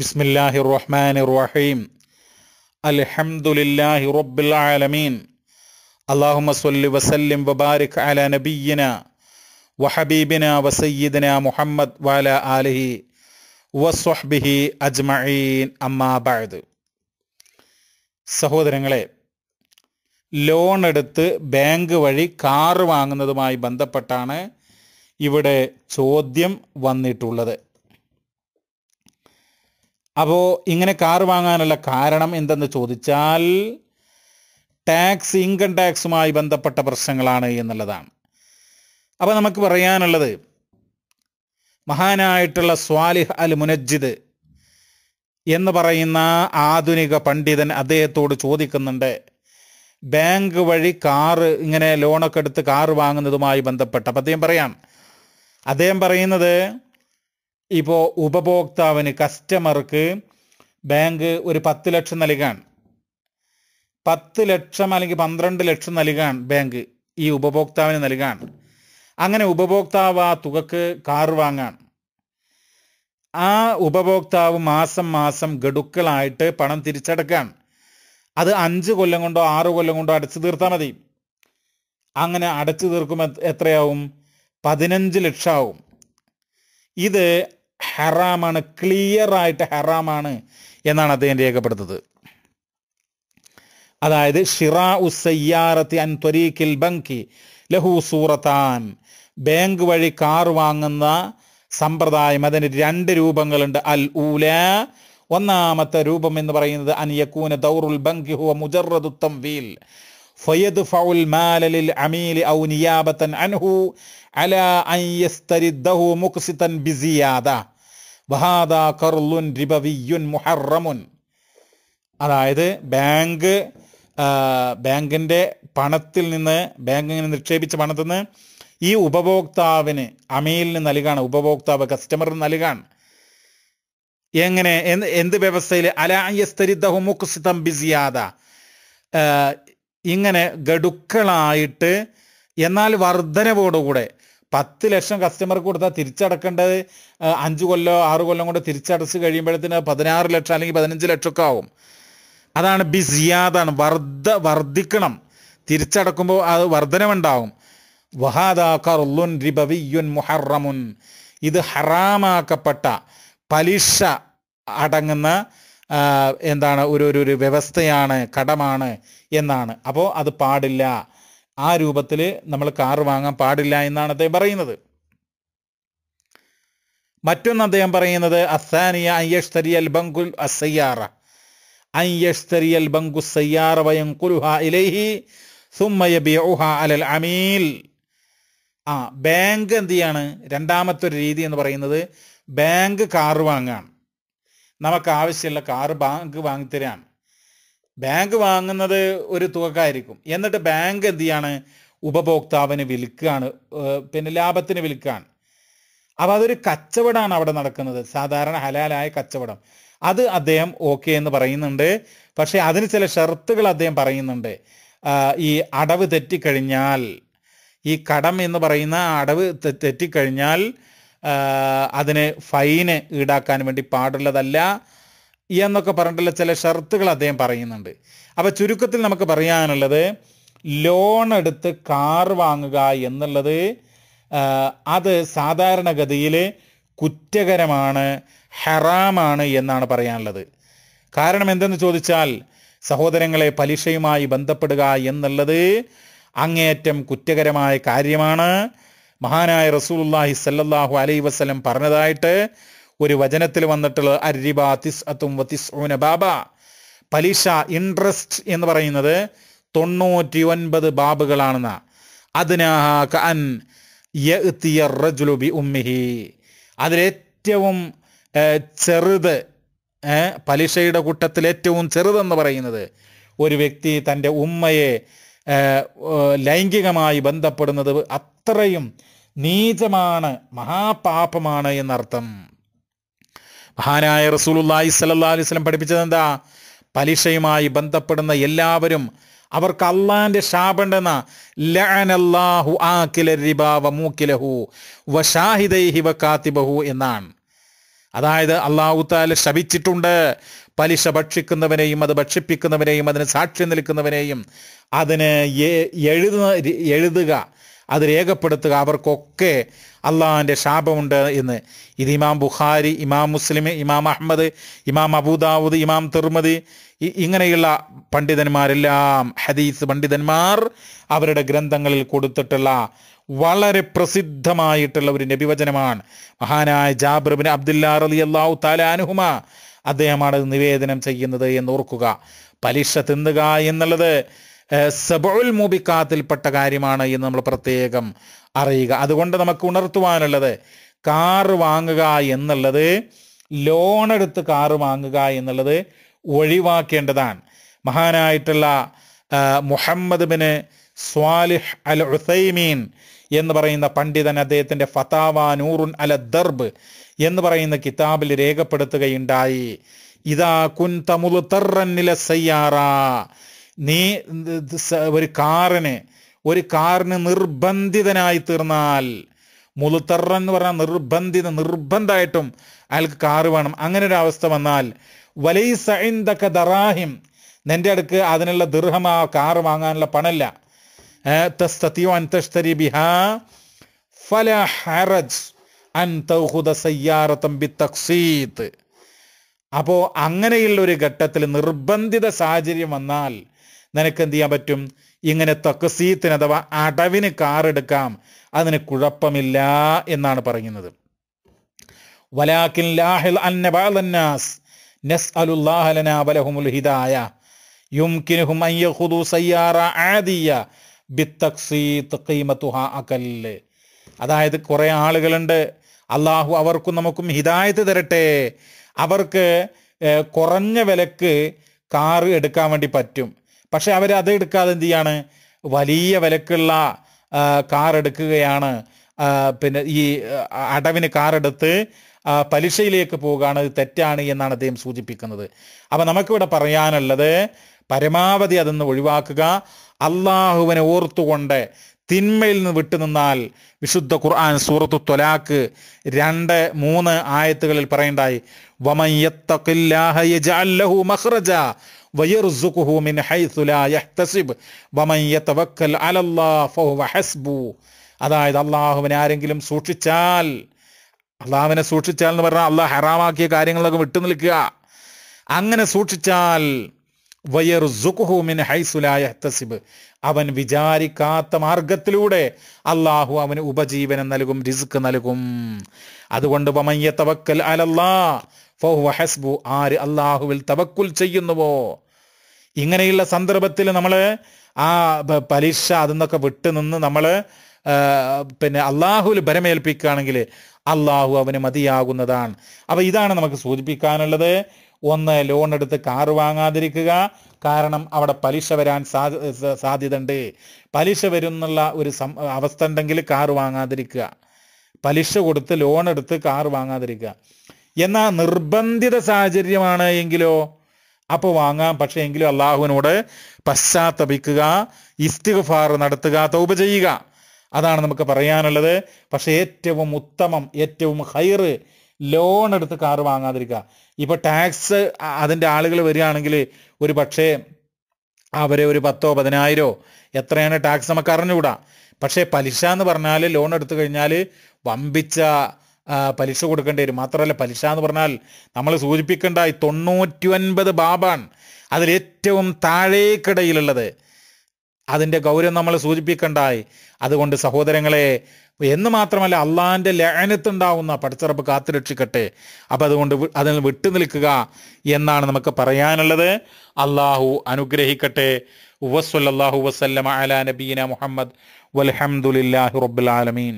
ബിസ്മില്ലാഹി റഹ്മാൻ റഹീം അൽഹംദുലില്ലാഹി റബ്ബിൽ ആലമീൻ അള്ളാഹുമ സല്ലി വസല്ലിം വബാരിക് അല നബീന വഹബീബിന വസയ്യിദന മുഹമ്മദ് വാല ആലിഹി വസ്വഹ്ബിഹി അജ്മഈൻ അമ്മാബാദ് സഹോദരങ്ങളെ ലോൺ എടുത്ത് ബാങ്ക് വഴി കാർ വാങ്ങുന്നതുമായി ബന്ധപ്പെട്ടാണ് ഇവിടെ ചോദ്യം വന്നിട്ടുള്ളത് അപ്പോൾ ഇങ്ങനെ കാർ വാങ്ങാനുള്ള കാരണം എന്തെന്ന് ചോദിച്ചാൽ ടാക്സ് ഇൻകം ടാക്സുമായി ബന്ധപ്പെട്ട പ്രശ്നങ്ങളാണ് എന്നുള്ളതാണ് അപ്പോൾ നമുക്ക് പറയാനുള്ളത് മഹാനായിട്ടുള്ള സ്വാലിഹ് അൽ മുനജിദ് എന്ന് പറയുന്ന ആധുനിക പണ്ഡിതൻ അദ്ദേഹത്തോട് ചോദിക്കുന്നുണ്ട് ബാങ്ക് വഴി കാറ് ഇങ്ങനെ ലോണൊക്കെ എടുത്ത് കാറ് വാങ്ങുന്നതുമായി ബന്ധപ്പെട്ട് അപ്പം അദ്ദേഹം പറയാം അദ്ദേഹം പറയുന്നത് ഇപ്പോൾ ഉപഭോക്താവിന് കസ്റ്റമർക്ക് ബാങ്ക് ഒരു പത്ത് ലക്ഷം നൽകാൻ പത്ത് ലക്ഷം അല്ലെങ്കിൽ പന്ത്രണ്ട് ലക്ഷം നൽകാൻ ബാങ്ക് ഈ ഉപഭോക്താവിന് നൽകാൻ അങ്ങനെ ഉപഭോക്താവ് ആ തുകക്ക് കാർ വാങ്ങാൻ ആ ഉപഭോക്താവ് മാസം മാസം ഗഡുക്കളായിട്ട് പണം തിരിച്ചടക്കാൻ അത് അഞ്ച് കൊല്ലം കൊണ്ടോ ആറ് കൊല്ലം കൊണ്ടോ അടച്ചു തീർത്താൽ മതി അങ്ങനെ അടച്ചു തീർക്കും എത്രയാവും പതിനഞ്ച് ലക്ഷമാവും ഇത് ഹറാമാണ് ക്ലിയറായിട്ട് ഹറാമാണ് എന്നാണ് അദ്ദേഹം രേഖപ്പെടുത്തത് അതായത് ഷിറാ ഉസയ്യാറത്തി അൻ ത്വരീഖിൽ ബങ്കി ലഹു സൂറത്താൻ ബാങ്ക് വഴി കാർ വാങ്ങുന്ന സമ്പ്രദായം അതിന് രണ്ട് രൂപങ്ങളുണ്ട് അൽ ഊല ഒന്നാമത്തെ രൂപം എന്ന് പറയുന്നത് അൻ യക്കൂന ദൗറുൽ ബങ്കി ഹുവ ഫയദ് തംവീൽ മാലലിൽ അമീൽ ഔ നിയാബത്തൻ അൻഹു അല على أن يسترده مقسطا ബിസിയാദ കർലുൻ അതായത് ബാങ്ക് ബാങ്കിൻ്റെ പണത്തിൽ നിന്ന് ബാങ്കിന് നിക്ഷേപിച്ച പണത്തിൽ നിന്ന് ഈ ഉപഭോക്താവിന് അമീലിന് നൽകാണ് ഉപഭോക്താവ് കസ്റ്റമറിന് നൽകാണ് എങ്ങനെ എന്ത് എന്ത് വ്യവസ്ഥയിൽ അലായസ്തരിദ്ദഹുമുക്സിതം ബിസിയാദ ഇങ്ങനെ ഗഡുക്കളായിട്ട് എന്നാൽ വർധനവോടുകൂടെ പത്ത് ലക്ഷം കസ്റ്റമർക്ക് കൊടുത്താൽ തിരിച്ചടക്കേണ്ടത് അഞ്ച് കൊല്ലോ ആറ് കൊല്ലം കൊണ്ട് തിരിച്ചടച്ച് കഴിയുമ്പോഴത്തേന് പതിനാറ് ലക്ഷം അല്ലെങ്കിൽ പതിനഞ്ച് ലക്ഷമൊക്കെ ആവും അതാണ് ബി സിയാദാണ് വർദ്ധ വർദ്ധിക്കണം തിരിച്ചടക്കുമ്പോൾ അത് വർധനമുണ്ടാവും വഹാദാക്കറുല്ലുൻ റിബവിയുൻ മുഹറമുൻ ഇത് ഹറാമാക്കപ്പെട്ട പലിശ അടങ്ങുന്ന എന്താണ് ഒരു ഒരു വ്യവസ്ഥയാണ് കടമാണ് എന്നാണ് അപ്പോൾ അത് പാടില്ല ആ രൂപത്തിൽ നമ്മൾ കാർ വാങ്ങാൻ പാടില്ല എന്നാണ് അദ്ദേഹം പറയുന്നത് മറ്റൊന്ന് അദ്ദേഹം പറയുന്നത് അസാനിയ അയ്യഷ്തരി അൽ ബങ്കുൽ അസയ്യാറ അയ്യഷ്തരി അൽ ബങ്കു സയ്യാറ കുലുഹ ഇലൈഹി സുമ്മയ ബിയഹ അലൽ അമീൽ ആ ബാങ്ക് എന്ത് ചെയ്യാണ് രണ്ടാമത്തെ ഒരു രീതി എന്ന് പറയുന്നത് ബാങ്ക് കാർ വാങ്ങാണ് നമുക്ക് ആവശ്യമുള്ള കാർ ബാങ്ക് വാങ്ങിത്തരാണ് ബാങ്ക് വാങ്ങുന്നത് ഒരു തുകക്കായിരിക്കും എന്നിട്ട് ബാങ്ക് എന്ത് ചെയ്യാണ് ഉപഭോക്താവിന് വിൽക്കുകയാണ് പിന്നെ ലാഭത്തിന് വിൽക്കുകയാണ് അപ്പോൾ അതൊരു കച്ചവടമാണ് അവിടെ നടക്കുന്നത് സാധാരണ ഹലാലായ കച്ചവടം അത് അദ്ദേഹം ഓക്കെ എന്ന് പറയുന്നുണ്ട് പക്ഷേ അതിന് ചില ഷർത്തുകൾ അദ്ദേഹം പറയുന്നുണ്ട് ഈ അടവ് തെറ്റിക്കഴിഞ്ഞാൽ ഈ കടം എന്ന് പറയുന്ന അടവ് തെറ്റിക്കഴിഞ്ഞാൽ അതിന് ഫൈന് ഈടാക്കാൻ വേണ്ടി പാടുള്ളതല്ല എന്നൊക്കെ പറഞ്ഞിട്ടുള്ള ചില ഷർത്തുകൾ അദ്ദേഹം പറയുന്നുണ്ട് അപ്പോൾ ചുരുക്കത്തിൽ നമുക്ക് പറയാനുള്ളത് ലോൺ എടുത്ത് കാർ വാങ്ങുക എന്നുള്ളത് അത് സാധാരണഗതിയിൽ കുറ്റകരമാണ് ഹറാമാണ് എന്നാണ് പറയാനുള്ളത് കാരണം എന്തെന്ന് ചോദിച്ചാൽ സഹോദരങ്ങളെ പലിശയുമായി ബന്ധപ്പെടുക എന്നുള്ളത് അങ്ങേയറ്റം കുറ്റകരമായ കാര്യമാണ് മഹാനായ റസൂലുല്ലാഹി സല്ലാഹു അലൈ വസ്ലം പറഞ്ഞതായിട്ട് ഒരു വചനത്തിൽ വന്നിട്ടുള്ളത് അരിബ തിസ് അത്തും വത്തിസ് ഊന ബാബ പലിശ ഇൻട്രസ്റ്റ് എന്ന് പറയുന്നത് തൊണ്ണൂറ്റി ഒൻപത് ബാബുകളാണെന്ന അതിനാഹുലി ഉമ്മിഹി അതിലേറ്റവും ചെറുത് പലിശയുടെ കൂട്ടത്തിൽ ഏറ്റവും ചെറുതെന്ന് പറയുന്നത് ഒരു വ്യക്തി തൻ്റെ ഉമ്മയെ ലൈംഗികമായി ബന്ധപ്പെടുന്നത് അത്രയും നീചമാണ് മഹാപാപമാണ് എന്നർത്ഥം മഹാനായ റസൂലുല്ലായി സല്ലാ അലൈവലം പഠിപ്പിച്ചത് എന്താ പലിശയുമായി ബന്ധപ്പെടുന്ന എല്ലാവരും അവർക്ക് അള്ളാന്റെ ശാപണ്ടെന്ന ലഅനല്ലാഹു ആക്കില റിബാ വമൂകിലഹു മൂക്കിലഹു വകാതിബഹു എന്നാണ് അതായത് അല്ലാഹു തആല ശപിച്ചിട്ടുണ്ട് പലിശ ഭക്ഷിക്കുന്നവനെയും അത് ഭക്ഷിപ്പിക്കുന്നവനെയും അതിന് സാക്ഷ്യം നിൽക്കുന്നവനെയും അതിന് എഴുതുന്ന എഴുതുക അത് രേഖപ്പെടുത്തുക അവർക്കൊക്കെ അള്ളാഹാൻ്റെ ശാപമുണ്ട് എന്ന് ഇത് ഇമാം ബുഖാരി ഇമാം മുസ്ലിം ഇമാം അഹമ്മദ് ഇമാം അബൂദാവൂദ് ഇമാം തിർമതി ഇങ്ങനെയുള്ള പണ്ഡിതന്മാരെല്ലാം ഹദീസ് പണ്ഡിതന്മാർ അവരുടെ ഗ്രന്ഥങ്ങളിൽ കൊടുത്തിട്ടുള്ള വളരെ പ്രസിദ്ധമായിട്ടുള്ള ഒരു നബിവചനമാണ് മഹാനായ ജാബ്രബിൻ അബ്ദുല്ലാ റലി അള്ളാഹു താലാനുഹുമ അദ്ദേഹമാണ് നിവേദനം ചെയ്യുന്നത് എന്ന് ഓർക്കുക പലിശ തിന്നുക എന്നുള്ളത് സബുൽ മുബിക്കാത്തിൽപ്പെട്ട കാര്യമാണ് എന്ന് നമ്മൾ പ്രത്യേകം അറിയുക അതുകൊണ്ട് നമുക്ക് ഉണർത്തുവാനുള്ളത് കാർ വാങ്ങുക എന്നുള്ളത് ലോൺ എടുത്ത് കാർ വാങ്ങുക എന്നുള്ളത് ഒഴിവാക്കേണ്ടതാണ് മഹാനായിട്ടുള്ള Muhammad bin Salih al Uthaymeen എന്ന് പറയുന്ന പണ്ഡിതൻ അദ്ദേഹത്തിൻ്റെ ഫതാവ നൂറുൻ അല ദർബ് എന്ന് പറയുന്ന കിതാബിൽ രേഖപ്പെടുത്തുകയുണ്ടായി ഇതാ കുൻ തമുൽ തറന്നില സയ്യാറ നീ ഒരു കാറിനെ ഒരു കാറിന് നിർബന്ധിതനായി തീർന്നാൽ മുളുത്തറ എന്ന് പറഞ്ഞാൽ നിർബന്ധിത നിർബന്ധമായിട്ടും അയാൾക്ക് കാറ് വേണം അങ്ങനെ ഒരു അവസ്ഥ വന്നാൽ വലൈ സൈന്ദക്ക ദറാഹിം നിൻ്റെ അടുക്ക് അതിനുള്ള ആ കാറ് വാങ്ങാനുള്ള പണല്ല തസ്തത്തിയോ അൻതഷ്തരി ബിഹാ ഫല ഹറജ് അൻ സയ്യാറത്തം ബി തക്സീത്ത് അപ്പോൾ അങ്ങനെയുള്ള ഒരു ഘട്ടത്തിൽ നിർബന്ധിത സാഹചര്യം വന്നാൽ നിനക്ക് എന്ത് ചെയ്യാൻ പറ്റും ഇങ്ങനെ തക്സീത്തിന് അഥവാ അടവിന് എടുക്കാം അതിന് കുഴപ്പമില്ല എന്നാണ് പറയുന്നത് വലാക്കിൻ ലാഹിൽ അന്നബാലന്നാസ് നസ് അലുല്ലാഹലന വലഹുമുൽ ഹിദായ യുംകിനുഹും അയ്യഹുദു സയ്യാറ ആദിയ ബിത്തക്സീത്ത് ഖീമത്തുഹ അകല്ല് അതായത് കുറേ ആളുകളുണ്ട് അള്ളാഹു അവർക്കും നമുക്കും ഹിദായത്ത് തരട്ടെ അവർക്ക് കുറഞ്ഞ വിലക്ക് കാറ് എടുക്കാൻ വേണ്ടി പറ്റും പക്ഷെ അത് എടുക്കാതെ എന്ത് ചെയ്യാണ് വലിയ വിലക്കുള്ള കാർ എടുക്കുകയാണ് പിന്നെ ഈ അടവിന് കാർ എടുത്ത് പലിശയിലേക്ക് പോകുകയാണ് ഇത് തെറ്റാണ് എന്നാണ് അദ്ദേഹം സൂചിപ്പിക്കുന്നത് അപ്പം നമുക്കിവിടെ പറയാനുള്ളത് പരമാവധി അതൊന്ന് ഒഴിവാക്കുക അള്ളാഹുവിനെ ഓർത്തുകൊണ്ട് തിന്മയിൽ നിന്ന് വിട്ടുനിന്നാൽ വിശുദ്ധ ഖുർആൻ സൂറത്തു തൊലാക്ക് രണ്ട് മൂന്ന് ആയത്തുകളിൽ പറയണ്ടായി മിൻ ഹൈസു ലാ യഹ്തസിബ് വമൻ യതവക്കൽ ഹസ്ബു അതായത് അള്ളാഹുവിനെ ആരെങ്കിലും സൂക്ഷിച്ചാൽ അള്ളാഹുവിനെ സൂക്ഷിച്ചാൽ എന്ന് പറഞ്ഞാൽ അള്ളാഹ് ഹറാമാക്കിയ കാര്യങ്ങളൊക്കെ വിട്ടു നിൽക്കുക അങ്ങനെ സൂക്ഷിച്ചാൽ വയറുസുഖുമിൻ ഹൈസുലായ ഹത്തസിബ് അവൻ വിചാരിക്കാത്ത മാർഗത്തിലൂടെ അള്ളാഹു അവന് ഉപജീവനം നൽകും റിസ്ക് നൽകും അതുകൊണ്ട് വമയ്യ തവക്കൽ അലല്ലാ ഫഹു ഹസ്ബു ആര് അള്ളാഹുവിൽ തവക്കുൽ ചെയ്യുന്നുവോ ഇങ്ങനെയുള്ള സന്ദർഭത്തിൽ നമ്മൾ ആ പലിശ അതെന്നൊക്കെ വിട്ടു നിന്ന് നമ്മൾ പിന്നെ അള്ളാഹുവിൽ ഭരമേൽപ്പിക്കുകയാണെങ്കിൽ അള്ളാഹു അവന് മതിയാകുന്നതാണ് അപ്പോൾ ഇതാണ് നമുക്ക് സൂചിപ്പിക്കാനുള്ളത് ഒന്ന് ലോൺ എടുത്ത് കാർ വാങ്ങാതിരിക്കുക കാരണം അവിടെ പലിശ വരാൻ ഉണ്ട് പലിശ വരുന്നുള്ള ഒരു അവസ്ഥ ഉണ്ടെങ്കിൽ കാർ വാങ്ങാതിരിക്കുക പലിശ കൊടുത്ത് ലോൺ എടുത്ത് കാർ വാങ്ങാതിരിക്കുക എന്നാൽ നിർബന്ധിത സാഹചര്യമാണ് എങ്കിലോ അപ്പോൾ വാങ്ങാം പക്ഷേ എങ്കിലും അള്ളാഹുവിനോട് പശ്ചാത്തപിക്കുക ഇസ്തിഗ്ഫാർ നടത്തുക തൗബ ചെയ്യുക അതാണ് നമുക്ക് പറയാനുള്ളത് പക്ഷേ ഏറ്റവും ഉത്തമം ഏറ്റവും ഹൈറ് ലോൺ എടുത്ത് കാർ വാങ്ങാതിരിക്കുക ഇപ്പോൾ ടാക്സ് അതിൻ്റെ ആളുകൾ വരികയാണെങ്കിൽ ഒരു പക്ഷേ അവരെ ഒരു പത്തോ പതിനായിരോ എത്രയാണ് ടാക്സ് നമുക്ക് അറിഞ്ഞുകൂടാ പക്ഷേ പലിശ എന്ന് പറഞ്ഞാൽ ലോൺ എടുത്തു കഴിഞ്ഞാൽ വമ്പിച്ച പലിശ കൊടുക്കേണ്ടി വരും മാത്രമല്ല പലിശ എന്ന് പറഞ്ഞാൽ നമ്മൾ സൂചിപ്പിക്കേണ്ട തൊണ്ണൂറ്റി ഒൻപത് ബാബാണ് അതിലേറ്റവും താഴേക്കിടയിലുള്ളത് അതിൻ്റെ ഗൗരവം നമ്മൾ സൂചിപ്പിക്കണ്ടായി അതുകൊണ്ട് സഹോദരങ്ങളെ എന്ന് മാത്രമല്ല അള്ളാഹിൻ്റെ ലയനത്തുണ്ടാവുന്ന പടച്ചിറപ്പ് കാത്തുരക്ഷിക്കട്ടെ അപ്പോൾ അതുകൊണ്ട് അതിൽ വിട്ടു നിൽക്കുക എന്നാണ് നമുക്ക് പറയാനുള്ളത് അള്ളാഹു അനുഗ്രഹിക്കട്ടെ ഉവസ്വല്ലാഹു വസ്ലം അല നബീന മുഹമ്മദ് വലഹമുല്ലാഹി റബ്ബുലാലമീൻ